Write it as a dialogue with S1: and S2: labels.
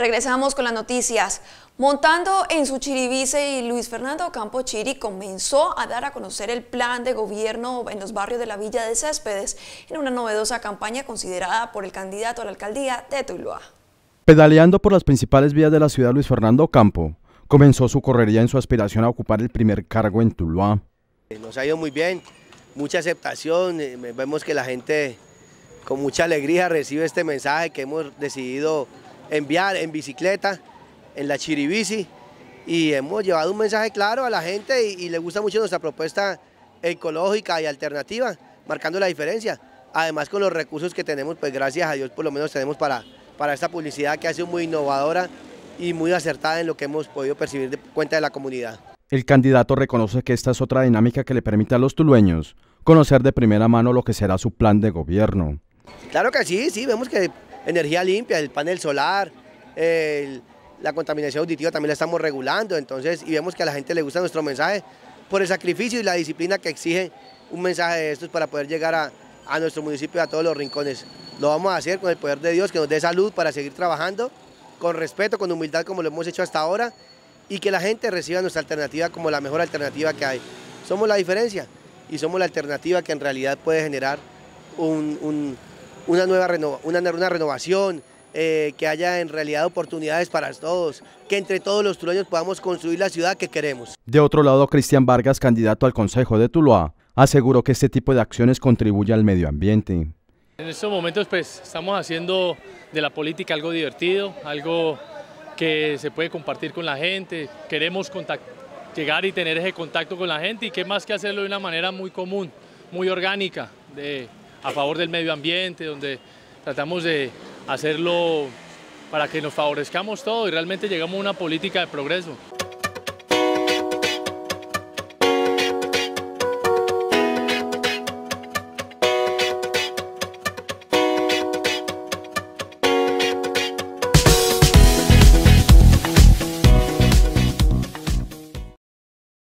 S1: Regresamos con las noticias. Montando en su chiribice y Luis Fernando Campo Chiri comenzó a dar a conocer el plan de gobierno en los barrios de la Villa de Céspedes en una novedosa campaña considerada por el candidato a la alcaldía de Tuluá. Pedaleando por las principales vías de la ciudad Luis Fernando Campo, comenzó su correría en su aspiración a ocupar el primer cargo en Tuluá.
S2: Eh, nos ha ido muy bien, mucha aceptación, eh, vemos que la gente con mucha alegría recibe este mensaje que hemos decidido enviar en bicicleta, en la chiribici y hemos llevado un mensaje claro a la gente y, le gusta mucho nuestra propuesta ecológica y alternativa, marcando la diferencia. Además con los recursos que tenemos, pues gracias a Dios por lo menos tenemos para, para esta publicidad que ha sido muy innovadora y muy acertada en lo que hemos podido percibir de cuenta de la comunidad.
S1: El candidato reconoce que esta es otra dinámica que le permite a los tulueños conocer de primera mano lo que será su plan de gobierno.
S2: Claro que sí, sí, vemos que energía limpia, el panel solar, la contaminación auditiva también la estamos regulando, entonces, y vemos que a la gente le gusta nuestro mensaje por el sacrificio y la disciplina que exige un mensaje de estos para poder llegar a, nuestro municipio y a todos los rincones. Lo vamos a hacer con el poder de Dios, que nos dé salud para seguir trabajando, con respeto, con humildad como lo hemos hecho hasta ahora, y que la gente reciba nuestra alternativa como la mejor alternativa que hay. Somos la diferencia y somos la alternativa que en realidad puede generar un una nueva una, renovación, eh, que haya en realidad oportunidades para todos, que entre todos los tulueños podamos construir la ciudad que queremos.
S1: De otro lado, Cristian Vargas, candidato al Consejo de Tuluá, aseguró que este tipo de acciones contribuye al medio ambiente.
S3: En estos momentos pues estamos haciendo de la política algo divertido, algo que se puede compartir con la gente, queremos llegar y tener ese contacto con la gente y qué más que hacerlo de una manera muy común, muy orgánica, de a favor del medio ambiente, donde tratamos de hacerlo para que nos favorezcamos todo y realmente llegamos a una política de progreso.